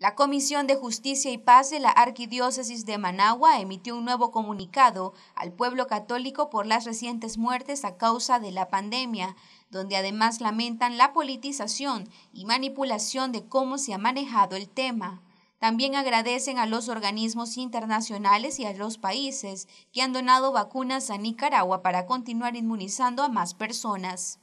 La Comisión de Justicia y Paz de la Arquidiócesis de Managua emitió un nuevo comunicado al pueblo católico por las recientes muertes a causa de la pandemia, donde además lamentan la politización y manipulación de cómo se ha manejado el tema. También agradecen a los organismos internacionales y a los países que han donado vacunas a Nicaragua para continuar inmunizando a más personas.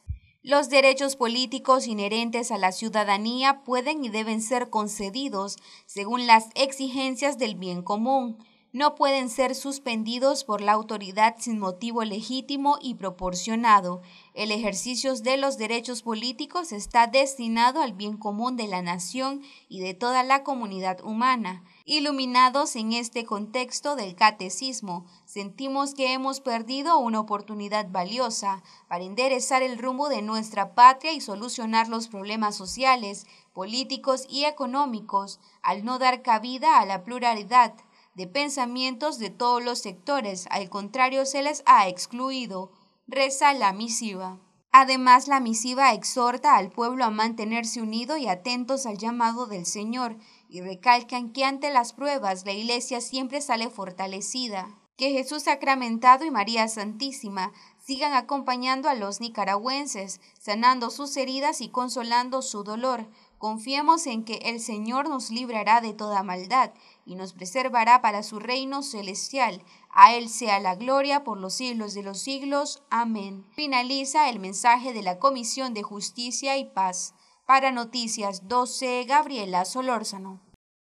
Los derechos políticos inherentes a la ciudadanía pueden y deben ser concedidos según las exigencias del bien común no pueden ser suspendidos por la autoridad sin motivo legítimo y proporcionado. El ejercicio de los derechos políticos está destinado al bien común de la nación y de toda la comunidad humana. Iluminados en este contexto del catecismo, sentimos que hemos perdido una oportunidad valiosa para enderezar el rumbo de nuestra patria y solucionar los problemas sociales, políticos y económicos, al no dar cabida a la pluralidad de pensamientos de todos los sectores, al contrario se les ha excluido, reza la misiva. Además, la misiva exhorta al pueblo a mantenerse unido y atentos al llamado del Señor, y recalcan que ante las pruebas la Iglesia siempre sale fortalecida. Que Jesús sacramentado y María Santísima sigan acompañando a los nicaragüenses, sanando sus heridas y consolando su dolor, Confiemos en que el Señor nos librará de toda maldad y nos preservará para su reino celestial. A Él sea la gloria por los siglos de los siglos. Amén. Finaliza el mensaje de la Comisión de Justicia y Paz. Para Noticias 12, Gabriela Solórzano.